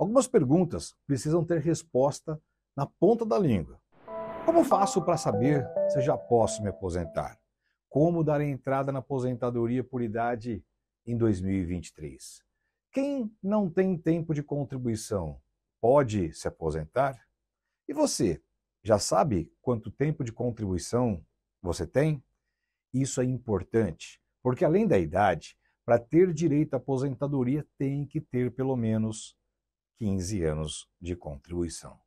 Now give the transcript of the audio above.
Algumas perguntas precisam ter resposta na ponta da língua. Como faço para saber se já posso me aposentar? Como dar entrada na aposentadoria por idade em 2023? Quem não tem tempo de contribuição pode se aposentar? E você, já sabe quanto tempo de contribuição você tem? Isso é importante, porque além da idade, para ter direito à aposentadoria tem que ter pelo menos 15 anos de contribuição.